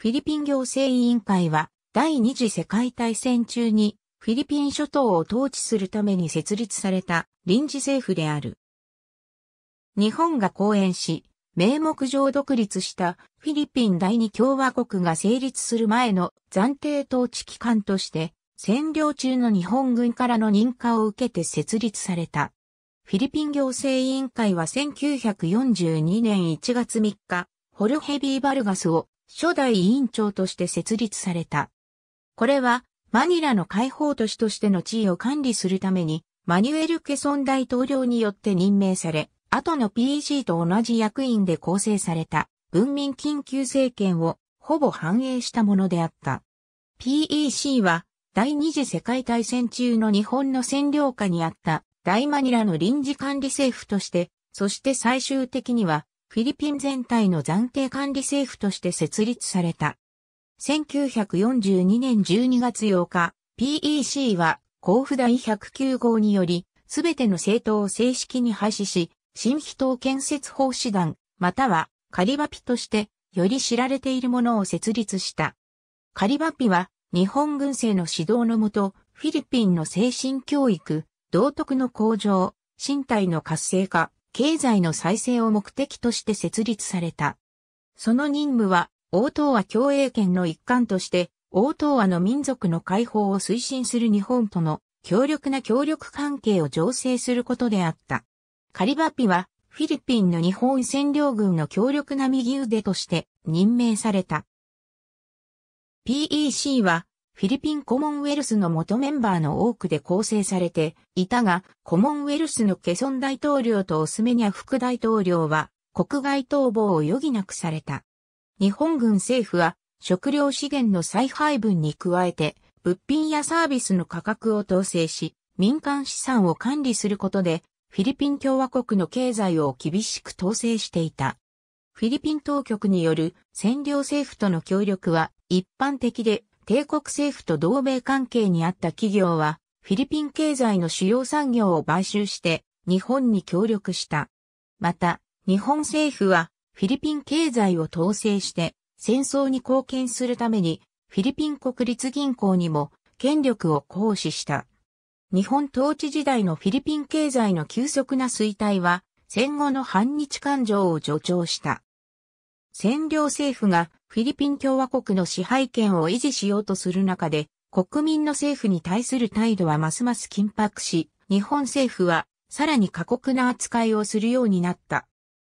フィリピン行政委員会は、第二次世界大戦中に、フィリピン諸島を統治するために設立された臨時政府である。日本が講演し、名目上独立したフィリピン第二共和国が成立する前の暫定統治機関として、占領中の日本軍からの認可を受けて設立された。フィリピン行政委員会は1942年1月3日、ホルヘビー・バルガスを初代委員長として設立された。これは、マニラの解放都市としての地位を管理するために、マニュエル・ケソン大統領によって任命され、後の PEG と同じ役員で構成された文民緊急政権をほぼ反映したものであった。PEC は第二次世界大戦中の日本の占領下にあった大マニラの臨時管理政府として、そして最終的にはフィリピン全体の暫定管理政府として設立された。1942年12月8日、PEC は交付第109号により、すべての政党を正式に廃止し、新秘党建設法師団、またはカリバピとして、より知られているものを設立した。カリバピは、日本軍政の指導のもと、フィリピンの精神教育、道徳の向上、身体の活性化、経済の再生を目的として設立された。その任務は、大東亜共栄圏の一環として、大東亜の民族の解放を推進する日本との強力な協力関係を醸成することであった。カリバピは、フィリピンの日本占領軍の強力な右腕として任命された。PEC はフィリピンコモンウェルスの元メンバーの多くで構成されていたが、コモンウェルスのケソン大統領とオスメニャ副大統領は国外逃亡を余儀なくされた。日本軍政府は食料資源の再配分に加えて、物品やサービスの価格を統制し、民間資産を管理することで、フィリピン共和国の経済を厳しく統制していた。フィリピン当局による占領政府との協力は一般的で帝国政府と同盟関係にあった企業は、フィリピン経済の主要産業を買収して日本に協力した。また、日本政府はフィリピン経済を統制して戦争に貢献するためにフィリピン国立銀行にも権力を行使した。日本統治時代のフィリピン経済の急速な衰退は戦後の反日感情を助長した。占領政府がフィリピン共和国の支配権を維持しようとする中で、国民の政府に対する態度はますます緊迫し、日本政府はさらに過酷な扱いをするようになった。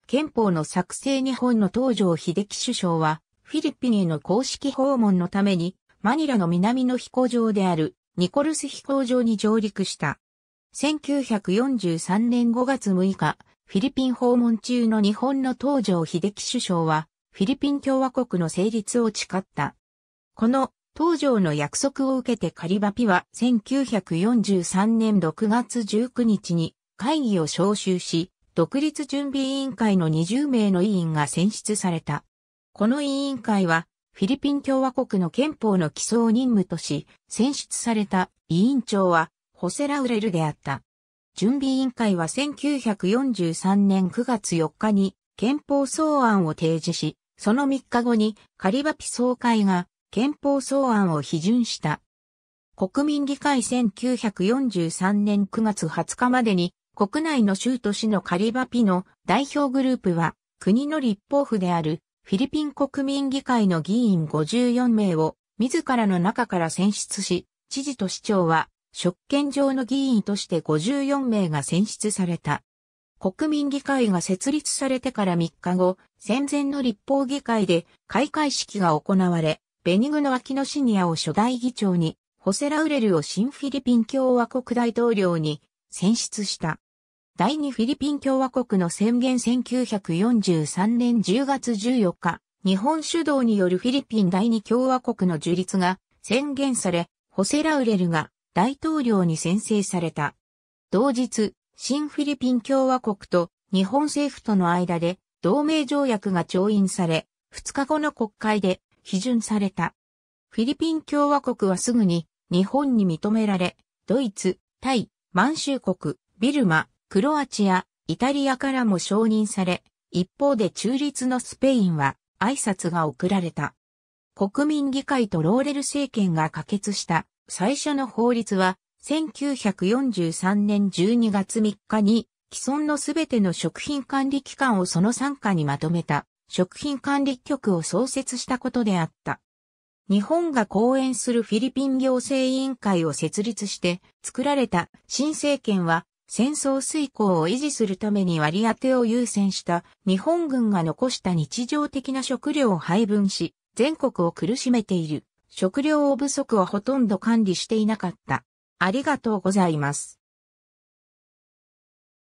憲法の作成日本の東条秀樹首相は、フィリピンへの公式訪問のために、マニラの南の飛行場であるニコルス飛行場に上陸した。1943年5月6日、フィリピン訪問中の日本の東条秀樹首相は、フィリピン共和国の成立を誓った。この東条の約束を受けてカリバピは1943年6月19日に会議を招集し、独立準備委員会の20名の委員が選出された。この委員会は、フィリピン共和国の憲法の基礎を任務とし、選出された委員長は、ホセラウレルであった。準備委員会は1943年9月4日に憲法草案を提示し、その3日後にカリバピ総会が憲法草案を批准した。国民議会1943年9月20日までに国内の州都市のカリバピの代表グループは国の立法府であるフィリピン国民議会の議員54名を自らの中から選出し、知事と市長は職権上の議員として54名が選出された。国民議会が設立されてから3日後、戦前の立法議会で開会式が行われ、ベニグノ・アキノシニアを初代議長に、ホセ・ラウレルを新フィリピン共和国大統領に選出した。第二フィリピン共和国の宣言1943年10月14日、日本主導によるフィリピン第二共和国の樹立が宣言され、ホセ・ラウレルが大統領に宣誓された。同日、新フィリピン共和国と日本政府との間で同盟条約が調印され、2日後の国会で批准された。フィリピン共和国はすぐに日本に認められ、ドイツ、タイ、満州国、ビルマ、クロアチア、イタリアからも承認され、一方で中立のスペインは挨拶が送られた。国民議会とローレル政権が可決した最初の法律は、1943年12月3日に、既存のすべての食品管理機関をその参加にまとめた、食品管理局を創設したことであった。日本が講演するフィリピン行政委員会を設立して作られた新政権は戦争遂行を維持するために割り当てを優先した日本軍が残した日常的な食料を配分し全国を苦しめている。食料不足をほとんど管理していなかった。ありがとうございます。